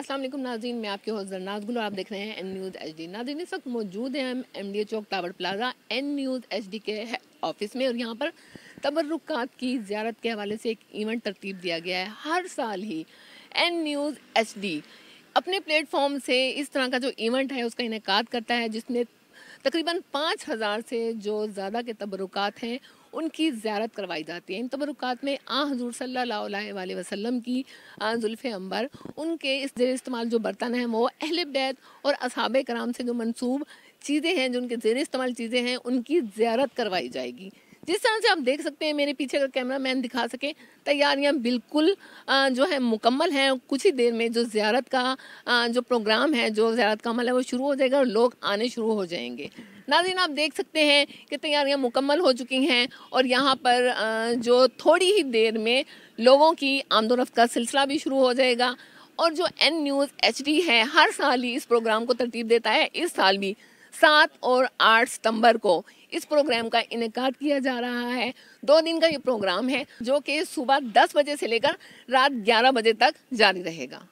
असल नाजीन मैं आपके हौसर नाज गुल आप देख रहे हैं एन न्यूज़ एच डी नाजीन इस वक्त मौजूद हैं हम M D A chowk tower plaza N news H D के ऑफिस में और यहाँ पर तबरुक की ज्यारत के हवाले से एक इवेंट तरतीब दिया गया है हर साल ही एन न्यूज़ एच डी अपने प्लेटफॉर्म से इस तरह का जो इवेंट है उसका इनका करता है जिसमें तकरीबन पाँच हज़ार से जो ज़्यादा के तबरुक हैं उनकी ज्यारत करवाई जाती है इन तबरुकात में आ हजूर सल्ला वसलम की जुल्फ़ अंबर उनके इस जेर इस्तेमाल जो बर्तन हैं वो अहल बैत और असाब कराम से जो मनसूब चीज़ें हैं जो उनके जेर इस्तेमाल चीज़ें हैं उनकी ज्यारत करवाई जाएगी जिस तरह से आप देख सकते हैं मेरे पीछे का कैमरा मैन दिखा सके तैयारियां बिल्कुल जो है मुकम्मल हैं कुछ ही देर में जो ज्यारत का जो प्रोग्राम है जो ज्यारत का अमल है वो शुरू हो जाएगा और लोग आने शुरू हो जाएंगे नाजिन आप देख सकते हैं कि तैयारियां मुकम्मल हो चुकी हैं और यहाँ पर जो थोड़ी ही देर में लोगों की आमदोरफ्त का सिलसिला भी शुरू हो जाएगा और जो एन न्यूज़ एच है हर साल ही इस प्रोग्राम को तरतीब देता है इस साल भी सात और आठ सितंबर को इस प्रोग्राम का इनका किया जा रहा है दो दिन का ये प्रोग्राम है जो कि सुबह दस बजे से लेकर रात ग्यारह बजे तक जारी रहेगा